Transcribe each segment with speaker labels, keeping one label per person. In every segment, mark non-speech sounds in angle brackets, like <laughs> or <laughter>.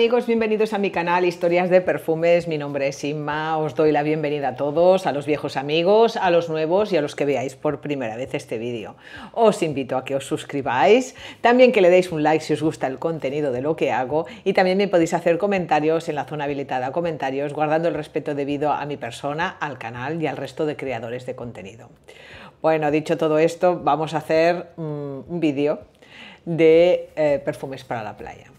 Speaker 1: amigos? Bienvenidos a mi canal Historias de Perfumes. Mi nombre es Inma. Os doy la bienvenida a todos, a los viejos amigos, a los nuevos y a los que veáis por primera vez este vídeo. Os invito a que os suscribáis, también que le deis un like si os gusta el contenido de lo que hago y también me podéis hacer comentarios en la zona habilitada comentarios, guardando el respeto debido a mi persona, al canal y al resto de creadores de contenido. Bueno, dicho todo esto, vamos a hacer mm, un vídeo de eh, perfumes para la playa.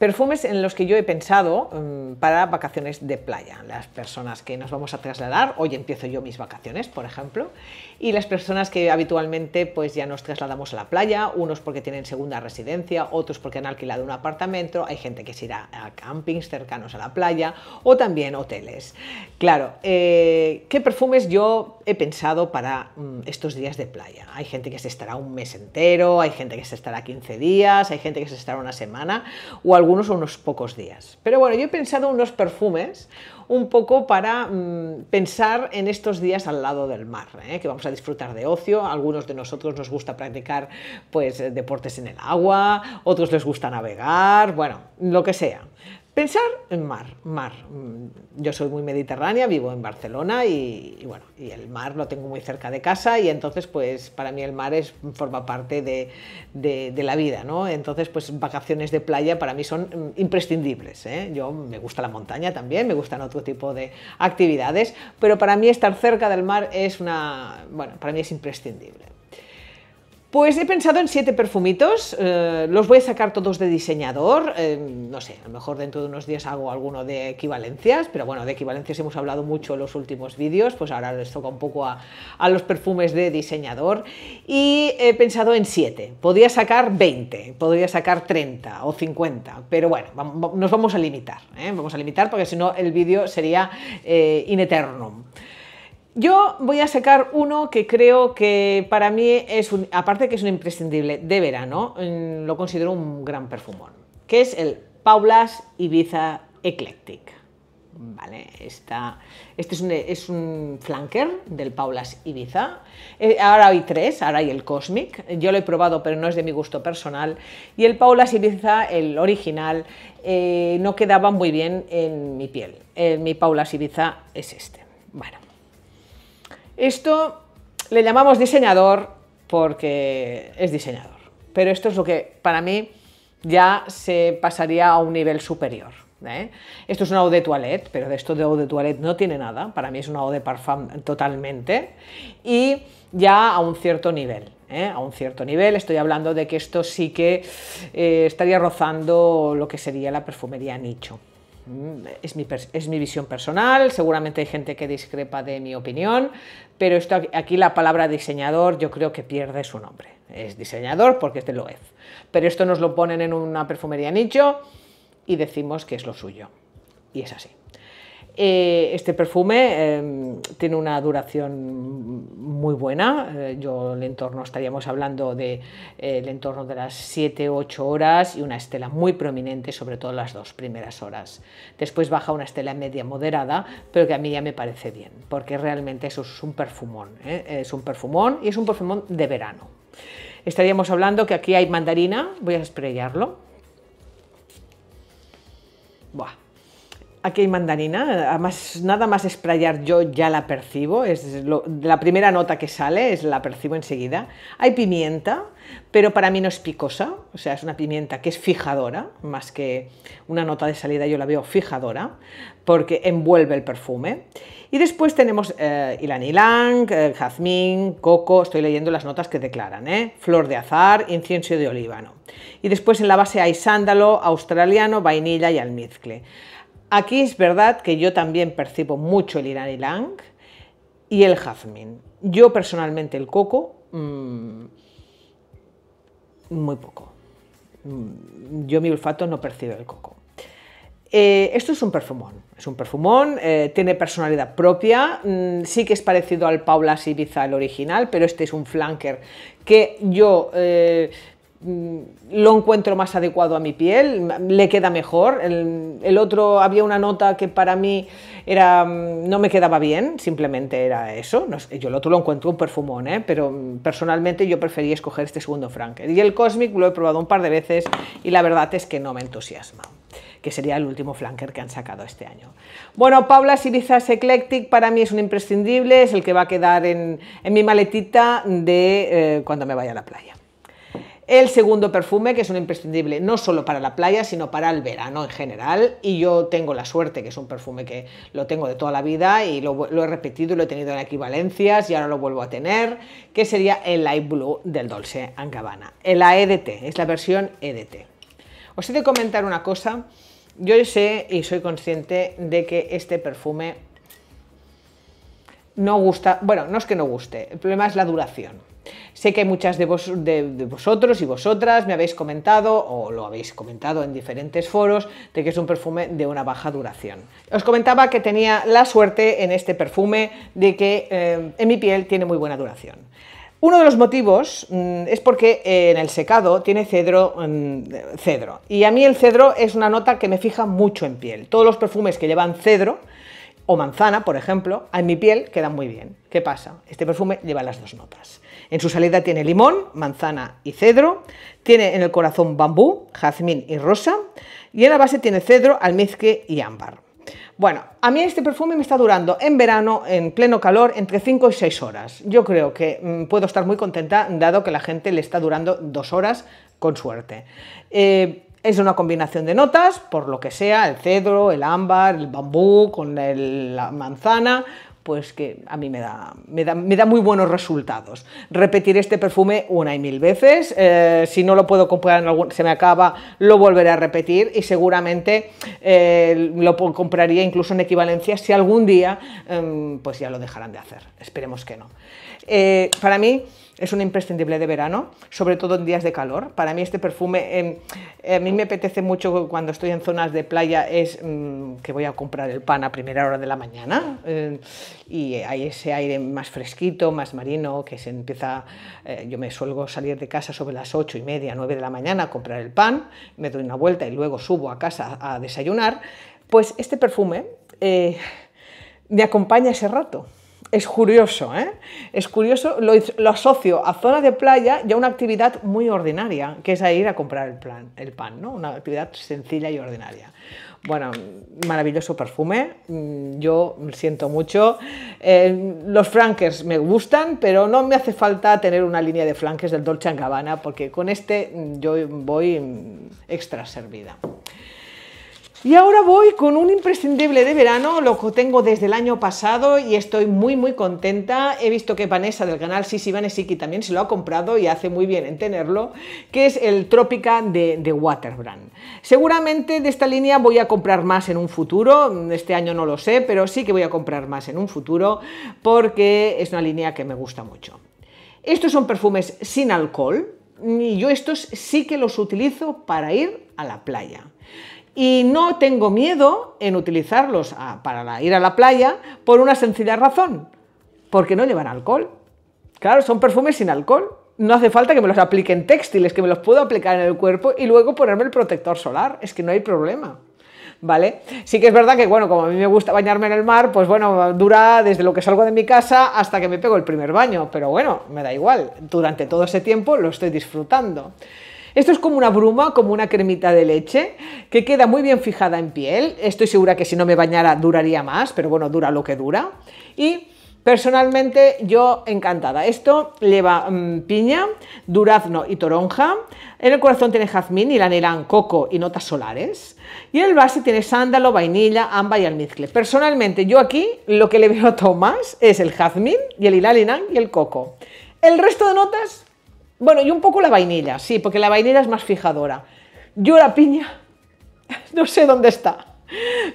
Speaker 1: Perfumes en los que yo he pensado mm, para vacaciones de playa. Las personas que nos vamos a trasladar, hoy empiezo yo mis vacaciones, por ejemplo, y las personas que habitualmente pues ya nos trasladamos a la playa, unos porque tienen segunda residencia, otros porque han alquilado un apartamento, hay gente que se irá a campings cercanos a la playa o también hoteles. Claro, eh, ¿qué perfumes yo he pensado para mm, estos días de playa? Hay gente que se estará un mes entero, hay gente que se estará 15 días, hay gente que se estará una semana o algún algunos unos pocos días. Pero bueno, yo he pensado unos perfumes un poco para mm, pensar en estos días al lado del mar, ¿eh? que vamos a disfrutar de ocio. Algunos de nosotros nos gusta practicar pues, eh, deportes en el agua, otros les gusta navegar, bueno, lo que sea. Pensar en mar, mar. Mm, yo soy muy mediterránea, vivo en Barcelona y, bueno, y el mar lo tengo muy cerca de casa y entonces pues para mí el mar es, forma parte de, la vida, ¿no? Entonces pues vacaciones de playa para mí son mm, imprescindibles, ¿eh? Yo me gusta la montaña también, me gustan otro tipo de actividades, pero para mí estar cerca del mar es una, bueno, para mí es imprescindible. Pues he pensado en siete perfumitos, eh, los voy a sacar todos de diseñador, eh, no sé, a lo mejor dentro de unos días hago alguno de equivalencias, pero bueno, de equivalencias hemos hablado mucho en los últimos vídeos, pues ahora les toca un poco a, los perfumes de diseñador y he pensado en siete, podría sacar 20, podría sacar 30 o 50, pero bueno, nos vamos a limitar, eh, vamos a limitar porque si no el vídeo sería in yo voy a sacar uno que creo que para mí es un, aparte que es un imprescindible de verano, mm, lo considero un gran perfumón, que es el Paulas Ibiza Eclectic. Vale, este es un, flanker del Paulas Ibiza. Eh, ahora hay tres, ahora hay el Cosmic. Yo lo he probado, pero no es de mi gusto personal. Y el Paulas Ibiza, el original, eh, no quedaba muy bien en mi piel. Eh, mi Paulas Ibiza es este. Bueno. Esto le llamamos diseñador porque es diseñador, pero esto es lo que para mí ya se pasaría a un nivel superior. ¿eh? Esto es una eau de toilette, pero de esto de eau de toilette no tiene nada, para mí es una eau de parfum totalmente, y ya a un cierto nivel. ¿eh? A un cierto nivel, estoy hablando de que esto sí que eh, estaría rozando lo que sería la perfumería nicho. Mm, es mi, es mi visión personal, seguramente hay gente que discrepa de mi opinión, pero esto, aquí la palabra diseñador yo creo que pierde su nombre. Es diseñador porque es lo es. Pero esto nos lo ponen en una perfumería nicho y decimos que es lo suyo. Y es así. Eh, este perfume em, tiene una duración muy buena. Eh, yo el entorno estaríamos hablando de eh, el entorno de las 7-8 horas y una estela muy prominente, sobre todo las dos primeras horas. Después baja una estela media moderada, pero que a mí ya me parece bien, porque realmente eso es un perfumón. Es un perfumón y es un perfumón de verano. Estaríamos hablando que aquí hay mandarina, voy a esprellarlo Buah, Aquí hay mandarina, además nada más esprayar yo ya la percibo, es la primera nota que sale es la percibo enseguida. Hay pimienta, pero para mí no es picosa, o sea, es una pimienta que es fijadora, más que una nota de salida yo la veo fijadora, porque envuelve el perfume. Y después tenemos eh, ylang eh, jazmín, coco, estoy leyendo las notas que declaran, ¿eh? flor de azar, incienso de olíbano. Y después en la base hay sándalo, australiano, vainilla y almizcle. Aquí es verdad que yo también percibo mucho el y Lang y el jazmín. Yo personalmente el coco, mm, muy poco. Mm, yo mi olfato no percibo el coco. Eh, esto es un perfumón, es un perfumón, eh, tiene personalidad propia, mm, sí que es parecido al Paula Ibiza, el original, pero este es un flanker que yo eh, Mm, lo encuentro más adecuado a mi piel, mm, le queda mejor. El, otro había una nota que para mí era mm, no me quedaba bien, simplemente era eso. yo el otro lo encuentro un perfumón, ¿eh? pero personalmente yo prefería escoger este segundo Franker. Y el Cosmic lo he probado un par de veces y la verdad es que no me entusiasma que sería el último flanker que han sacado este año. Bueno, Paula Sirizas Eclectic para mí es un imprescindible, es el que va a quedar en, mi maletita de eh, cuando me vaya a la playa. El segundo perfume, que es un imprescindible no solo para la playa, sino para el verano en general. Y yo tengo la suerte, que es un perfume que lo tengo de toda la vida y lo, he repetido y lo he tenido en equivalencias y ahora lo vuelvo a tener, que sería el Light Blue del Dolce Gabbana. El EDT, es la versión EDT. Os he de comentar una cosa. Yo sé y soy consciente de que este perfume no gusta, bueno, no es que no guste, el problema es la duración. Sé que muchas de, vosotros y vosotras me habéis comentado, o lo habéis comentado en diferentes foros, de que es un perfume de una baja duración. Os comentaba que tenía la suerte en este perfume de que eh, en mi piel tiene muy buena duración. Uno de los motivos mm, es porque eh, en el secado tiene cedro, mm, cedro. Y a mí el cedro es una nota que me fija mucho en piel. Todos los perfumes que llevan cedro o manzana, por ejemplo, en mi piel queda muy bien. ¿Qué pasa? Este perfume lleva las dos notas. En su salida tiene limón, manzana y cedro, tiene en el corazón bambú, jazmín y rosa, y en la base tiene cedro, almizque y ámbar. Bueno, a mí este perfume me está durando en verano, en pleno calor, entre 5 y 6 horas. Yo creo que mm, puedo estar muy contenta, dado que la gente le está durando 2 horas con suerte. Eh, es una combinación de notas, por lo que sea, el cedro, el ámbar, el bambú, con la manzana, pues que a mí me da, me da, me da, muy buenos resultados. Repetiré este perfume una y mil veces, eh, si no lo puedo comprar, se me acaba, lo volveré a repetir y seguramente eh, lo compraría incluso en equivalencia si algún día em, pues ya lo dejarán de hacer, esperemos que no. Eh, para mí es un imprescindible de verano, sobre todo en días de calor. Para mí este perfume, em, a mí me apetece mucho cuando estoy en zonas de playa, es mm, que voy a comprar el pan a primera hora de la mañana eh, y hay ese aire más fresquito, más marino, que se empieza, eh, yo me suelgo salir de casa sobre las ocho y media, nueve de la mañana a comprar el pan, me doy una vuelta y luego subo a casa a desayunar, pues este perfume eh, me acompaña ese rato es curioso, ¿eh? Es curioso, lo, asocio a zona de playa y a una actividad muy ordinaria, que es a ir a comprar el, el pan, ¿no? Una actividad sencilla y ordinaria. Bueno, maravilloso perfume, mm, yo siento mucho. Eh, los flankers me gustan, pero no me hace falta tener una línea de flankers del Dolce Gabbana, porque con este mm, yo voy mm, extra servida. Y ahora voy con un imprescindible de verano, lo que tengo desde el año pasado y estoy muy muy contenta. He visto que Vanessa del canal Sisi Vanesiki también se lo ha comprado y hace muy bien en tenerlo, que es el Trópica de Waterbrand. Seguramente de esta línea voy a comprar más en un futuro, mm, este año no lo sé, pero sí que voy a comprar más en un futuro porque es una línea que me gusta mucho. Estos son perfumes sin alcohol y yo estos sí que los utilizo para ir a la playa y no tengo miedo en utilizarlos ah, para ir a la playa por una sencilla razón, porque no llevan alcohol. Claro, son perfumes sin alcohol. No hace falta que me los apliquen textiles, que me los puedo aplicar en el cuerpo y luego ponerme el protector solar. Es que no hay problema. ¿Vale? Sí que es verdad que, bueno, como a mí me gusta bañarme en el mar, pues bueno, dura desde lo que salgo de mi casa hasta que me pego el primer baño, pero bueno, me da igual, durante todo ese tiempo lo estoy disfrutando. Esto es como una bruma, como una cremita de leche, que queda muy bien fijada en piel. Estoy segura que si no me bañara duraría más, pero bueno, dura lo que dura. Y Personalmente yo encantada. Esto lleva mm, piña, durazno y toronja. En el corazón tiene jazmín y la coco y notas solares. Y en el base tiene sándalo, vainilla, amba y almizcle. Personalmente yo aquí lo que le veo a Tomás es el jazmín y el hilalinán y el coco. El resto de notas bueno, y un poco la vainilla, sí, porque la vainilla es más fijadora. Yo la piña <laughs> no sé dónde está.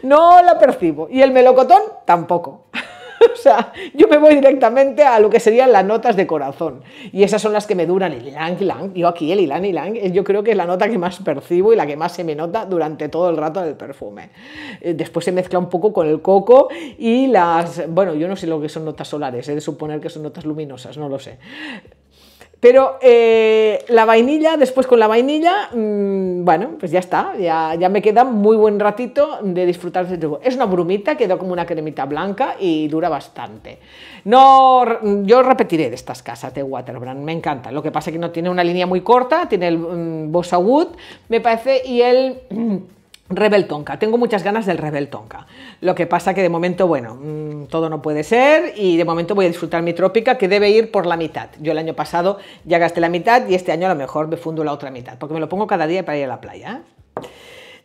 Speaker 1: No la percibo. Y el melocotón tampoco. <laughs> o sea, yo me voy directamente a lo que serían las notas de corazón. Y esas son las que me duran el ilang, Yo aquí el ilang, ilang, yo creo que es la nota que más percibo y la que más se me nota durante todo el rato del perfume. Eh, después se mezcla un poco con el coco y las... Bueno, yo no sé lo que son notas solares, he de suponer que son notas luminosas, no lo sé. Pero eh, la vainilla, después con la vainilla, mm, bueno, pues ya está, ya, ya, me queda muy buen ratito de disfrutar de este Es una brumita, quedó como una cremita blanca y dura bastante. No, yo repetiré de estas casas de Waterbrand, me encanta. Lo que pasa es que no tiene una línea muy corta, tiene el mm, bossa Wood, me parece, y el... Mm, Rebel Tonka, tengo muchas ganas del Rebel Tonka. Lo que pasa que de momento, bueno, mm, todo no puede ser y de momento voy a disfrutar mi trópica que debe ir por la mitad. Yo el año pasado ya gasté la mitad y este año a lo mejor me fundo la otra mitad, porque me lo pongo cada día para ir a la playa.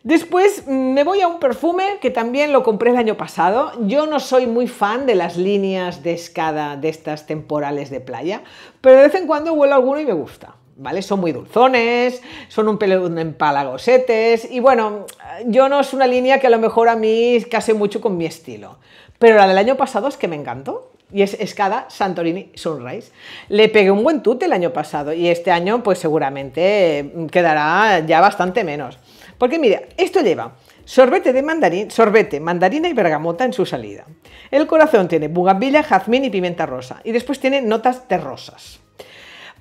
Speaker 1: Después mm, me voy a un perfume que también lo compré el año pasado. Yo no soy muy fan de las líneas de escada de estas temporales de playa, pero de vez en cuando huelo alguno y me gusta. ¿vale? Son muy dulzones, son un de empalagosetes y bueno, yo no es una línea que a lo mejor a mí case mucho con mi estilo, pero la del año pasado es que me encantó. Y es Escada Santorini Sunrise. Le pegué un buen tute el año pasado y este año pues seguramente mm, quedará ya bastante menos. Porque mira, esto lleva Sorbete de mandarín, sorbete, mandarina y bergamota en su salida. El corazón tiene bugabilla, jazmín y pimienta rosa. Y después tiene notas terrosas.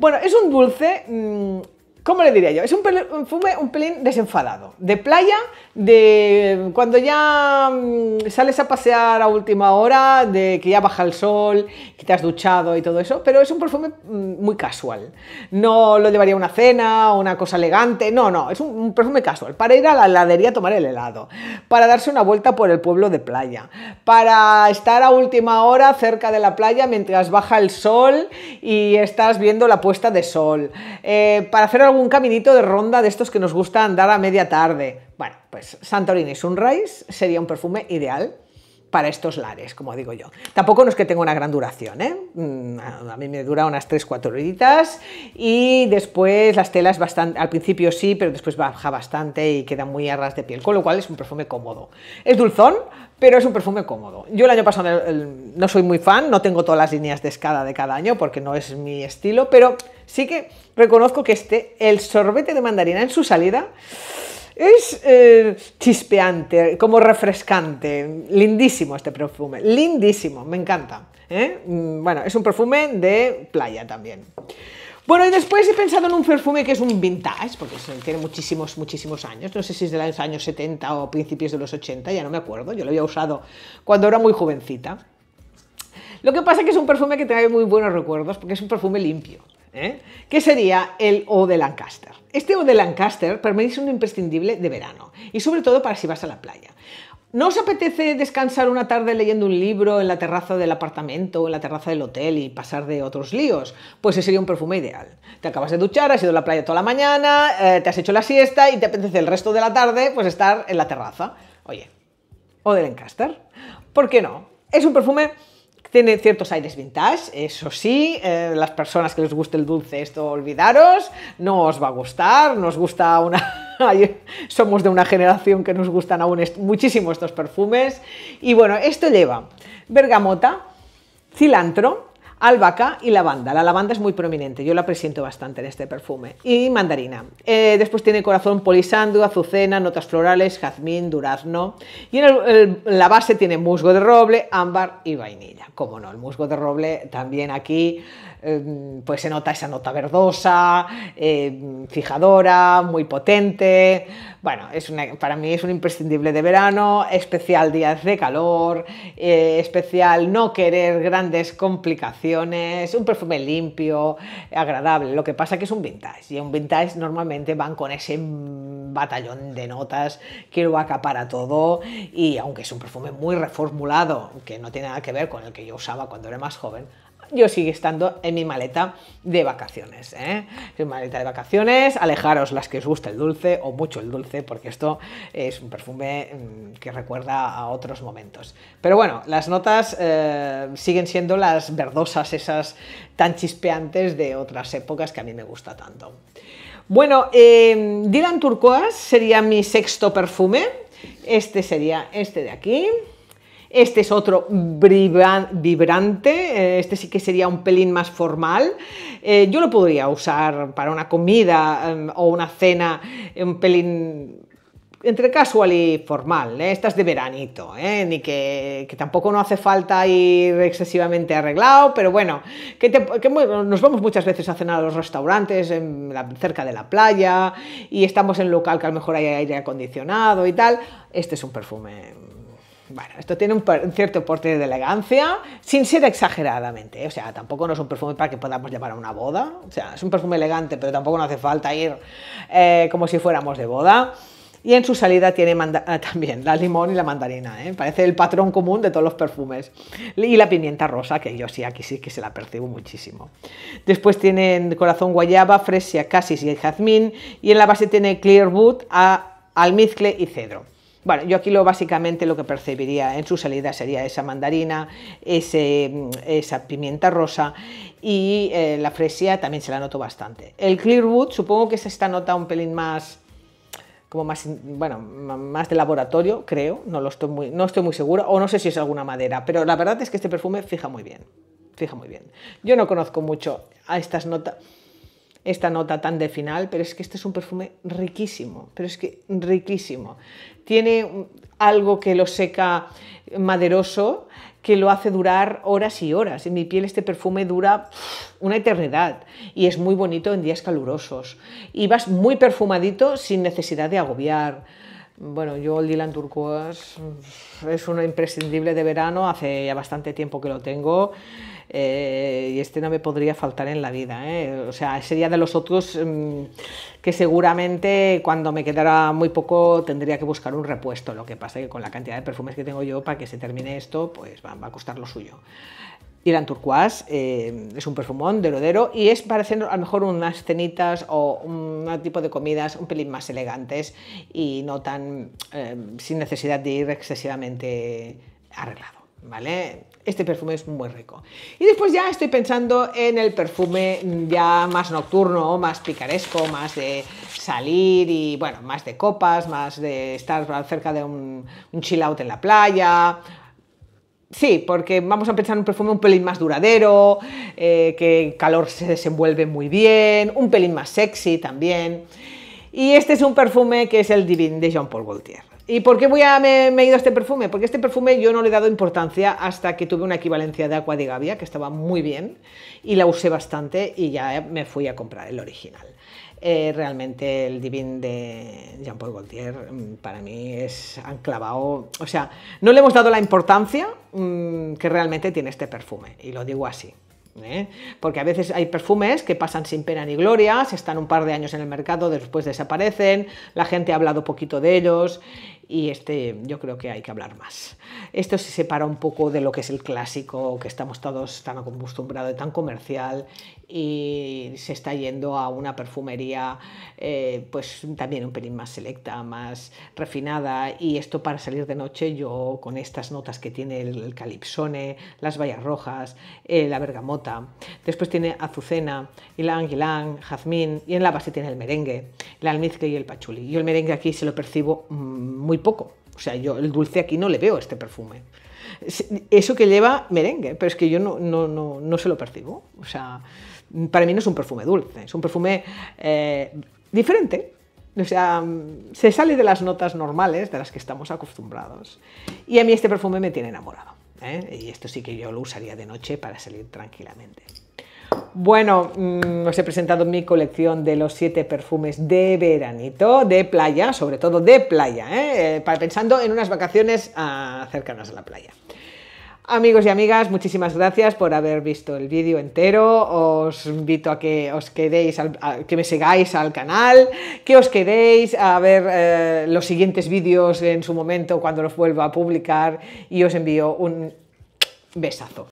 Speaker 1: Bueno, es un dulce mm, ¿Cómo le diría yo? Es un perfume un pelín desenfadado, de playa, de cuando ya mm, sales a pasear a última hora, de que ya baja el sol, que te has duchado y todo eso, pero es un perfume mm, muy casual. No lo llevaría a una cena o una cosa elegante, no, no, es un, perfume casual, para ir a la heladería a tomar el helado, para darse una vuelta por el pueblo de playa, para estar a última hora cerca de la playa mientras baja el sol y estás viendo la puesta de sol, eh, para hacer un caminito de ronda de estos que nos gusta andar a media tarde. Bueno, pues Santorini Sunrise sería un perfume ideal para estos lares, como digo yo. Tampoco no es que tenga una gran duración, ¿eh? Mm, a mí me dura unas 3-4 horitas y después las telas bastante, al principio sí, pero después baja bastante y queda muy a de piel, con lo cual es un perfume cómodo. Es dulzón, pero es un perfume cómodo. Yo el año pasado no soy muy fan, no tengo todas las líneas de escada de cada año porque no es mi estilo, pero sí que reconozco que este, el sorbete de mandarina en su salida, es eh, chispeante, como refrescante, lindísimo este perfume, lindísimo, me encanta. ¿eh? Mm, bueno, es un perfume de playa también. Bueno, y después he pensado en un perfume que es un vintage, porque tiene muchísimos, muchísimos años. No sé si es de los años 70 o principios de los 80, ya no me acuerdo. Yo lo había usado cuando era muy jovencita. Lo que pasa es que es un perfume que trae muy buenos recuerdos, porque es un perfume limpio. ¿eh? que sería el O de Lancaster. Este O de Lancaster para mí es un imprescindible de verano y sobre todo para si vas a la playa. ¿No os apetece descansar una tarde leyendo un libro en la terraza del apartamento o en la terraza del hotel y pasar de otros líos? Pues ese sería un perfume ideal. Te acabas de duchar, has ido a la playa toda la mañana, eh, te has hecho la siesta y te apetece el resto de la tarde pues estar en la terraza. Oye, o de Lancaster. ¿Por qué no? Es un perfume tiene ciertos aires vintage, eso sí, eh, las personas que les guste el dulce, esto olvidaros, no os va a gustar, nos gusta una... <laughs> Somos de una generación que nos gustan aún muchísimo estos perfumes. Y bueno, esto lleva bergamota, cilantro, albahaca y lavanda. La lavanda es muy prominente, yo la presiento bastante en este perfume. Y mandarina. Eh, después tiene corazón polisandro, azucena, notas florales, jazmín, durazno. Y en la base tiene musgo de roble, ámbar y vainilla. Como no, el musgo de roble también aquí Em, pues se nota esa nota verdosa, em, fijadora, muy potente. Bueno, para mí es un imprescindible de verano, especial días de calor, eh, especial no querer grandes complicaciones, un perfume limpio, agradable. Lo que pasa que es un vintage y un vintage normalmente van con ese batallón de notas que lo acapara todo y aunque es un perfume muy reformulado, que no tiene nada que ver con el que yo usaba cuando era más joven, yo sigue estando en mi maleta de vacaciones. ¿eh? Mi maleta de vacaciones, alejaros las que os gusta el dulce o mucho el dulce, porque esto es un perfume mm, que recuerda a otros momentos. Pero bueno, las notas eh, siguen siendo las verdosas, esas tan chispeantes de otras épocas que a mí me gusta tanto. Bueno, eh, Dylan Turquoise sería mi sexto perfume. Este sería este de aquí. Este es otro vibrante, eh, este sí que sería un pelín más formal. Eh, yo lo podría usar para una comida em, o una cena, eh, un pelín entre casual y formal, esta es de veranito, ni que, tampoco no hace falta ir excesivamente arreglado, pero bueno, que, nos vamos muchas veces a cenar a los restaurantes cerca de la playa y estamos en local que a lo mejor hay aire acondicionado y tal, este es un perfume bueno, esto tiene un, cierto porte de elegancia, sin ser exageradamente. ¿eh? O sea, tampoco no es un perfume para que podamos llevar a una boda. O sea, es un perfume elegante, pero tampoco no hace falta ir eh, como si fuéramos de boda. Y en su salida tiene <laughs> ah, también la limón y la mandarina, ¿eh? parece el patrón común de todos los perfumes. Y la pimienta rosa, que yo sí aquí sí que se la percibo muchísimo. Después tienen corazón guayaba, fresia, casis y jazmín. Y en la base tiene clear clearwood, almizcle y cedro. Bueno, yo aquí lo básicamente lo que percibiría en su salida sería esa mandarina, ese, mm, esa pimienta rosa y eh, la fresia también se la noto bastante. El Clearwood supongo que es esta nota un pelín más como más, bueno, más de laboratorio, creo, no, lo estoy muy, no estoy muy segura, o no sé si es alguna madera, pero la verdad es que este perfume fija muy bien, fija muy bien. Yo no conozco mucho a estas notas, esta nota tan de final, pero es que este es un perfume riquísimo, pero es que riquísimo. Tiene algo que lo seca maderoso, que lo hace durar horas y horas. En mi piel este perfume dura una eternidad y es muy bonito en días calurosos. Y vas muy perfumadito sin necesidad de agobiar. Bueno, yo el Dylan Turquoise es uno imprescindible de verano, hace ya bastante tiempo que lo tengo eh, y este no me podría faltar en la vida. ¿eh? O sea, sería de los otros mm, que seguramente cuando me quedara muy poco tendría que buscar un repuesto. Lo que pasa es que con la cantidad de perfumes que tengo yo para que se termine esto, pues va, a costar lo suyo. irán Turquoise eh, es un perfumón de rodero y es para hacer a lo mejor unas cenitas o un tipo de comidas un pelín más elegantes y no tan sin necesidad de ir excesivamente arreglado. ¿vale? Este perfume es muy rico. Y después ya estoy pensando en el perfume ya más nocturno, más picaresco, más de salir y, bueno, más de copas, más de estar cerca de un, chill out en la playa, Sí, porque vamos a pensar en un perfume un pelín más duradero, eh, que el calor se desenvuelve muy bien, un pelín más sexy también. Y este es un perfume que es el Divine de Jean Paul Gaultier. ¿Y por qué me, he ido a este perfume? Porque este perfume yo no le he dado importancia hasta que tuve una equivalencia de Aqua de Gavia, que estaba muy bien, y la usé bastante y ya me fui a comprar el original. Eh, realmente el Divin de Jean-Paul Gaultier mm, para mí es anclavado, o sea, no le hemos dado la importancia mm, que realmente tiene este perfume, y lo digo así. ¿eh? porque a veces hay perfumes que pasan sin pena ni gloria, se están un par de años en el mercado, después desaparecen, la gente ha hablado poquito de ellos y este yo creo que hay que hablar más. Esto se separa un poco de lo que es el clásico, que estamos todos tan acostumbrados, tan comercial, y se está yendo a una perfumería eh, pues también un pelín más selecta, más refinada, y esto para salir de noche yo con estas notas que tiene el, calipsone, las bayas rojas, eh, la bergamota, después tiene azucena, ylang ylang, jazmín, y en la base tiene el merengue, el almizcle y el pachuli. Yo el merengue aquí se lo percibo mm, muy poco. O sea, yo el dulce aquí no le veo este perfume. Eso que lleva merengue, pero es que yo no, no, no, no se lo percibo. O sea, para mí no es un perfume dulce, es un perfume eh, diferente. O sea, se sale de las notas normales de las que estamos acostumbrados. Y a mí este perfume me tiene enamorado. ¿eh? Y esto sí que yo lo usaría de noche para salir tranquilamente. Bueno, mm, os he presentado mi colección de los siete perfumes de veranito, de playa, sobre todo de playa, ¿eh? Eh, pensando en unas vacaciones ah, cercanas a la playa. Amigos y amigas, muchísimas gracias por haber visto el vídeo entero. Os invito a que os quedéis, que me sigáis al canal, que os quedéis a ver eh, los siguientes vídeos en su momento cuando los vuelva a publicar y os envío un besazo.